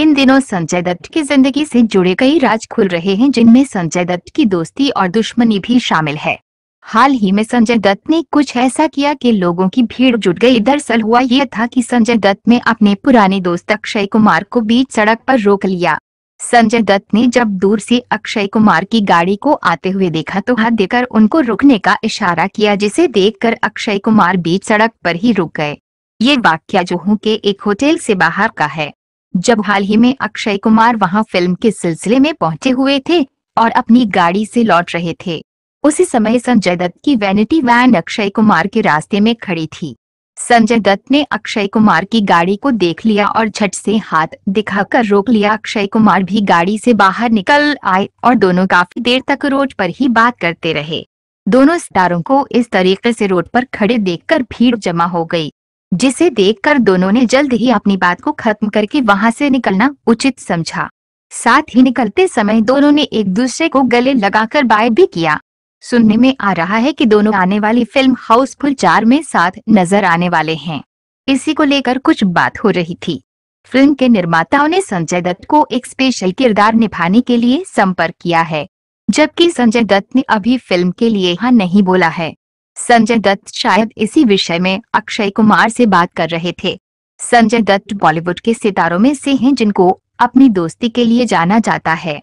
इन दिनों संजय दत्त की जिंदगी से जुड़े कई राज खुल रहे हैं जिनमें संजय दत्त की दोस्ती और दुश्मनी भी शामिल है हाल ही में संजय दत्त ने कुछ ऐसा किया कि लोगों की भीड़ जुट गई दरअसल हुआ यह था कि संजय दत्त ने अपने पुराने दोस्त अक्षय कुमार को बीच सड़क पर रोक लिया संजय दत्त ने जब दूर से अक्षय कुमार की गाड़ी को आते हुए देखा तो हाथ देकर उनको रुकने का इशारा किया जिसे देख अक्षय कुमार बीच सड़क पर ही रुक गए ये वाक्य जोहू के एक होटल से बाहर का है जब हाल ही में अक्षय कुमार वहां फिल्म के सिलसिले में पहुंचे हुए थे और अपनी गाड़ी से लौट रहे थे उसी समय संजय दत्त की वैनिटी वैन अक्षय कुमार के रास्ते में खड़ी थी संजय दत्त ने अक्षय कुमार की गाड़ी को देख लिया और झट से हाथ दिखाकर रोक लिया अक्षय कुमार भी गाड़ी से बाहर निकल आए और दोनों काफी देर तक रोड पर ही बात करते रहे दोनों स्टारों को इस तरीके से रोड पर खड़े देखकर भीड़ जमा हो गई जिसे देखकर दोनों ने जल्द ही अपनी बात को खत्म करके वहां से निकलना उचित समझा साथ ही निकलते समय दोनों ने एक दूसरे को गले लगाकर बाय भी किया सुनने में आ रहा है कि दोनों आने वाली फिल्म हाउसफुल चार में साथ नजर आने वाले हैं इसी को लेकर कुछ बात हो रही थी फिल्म के निर्माताओं ने संजय दत्त को एक स्पेशल किरदार निभाने के लिए संपर्क किया है जबकि संजय दत्त ने अभी फिल्म के लिए यहाँ नहीं बोला है संजय दत्त शायद इसी विषय में अक्षय कुमार से बात कर रहे थे संजय दत्त बॉलीवुड के सितारों में से हैं जिनको अपनी दोस्ती के लिए जाना जाता है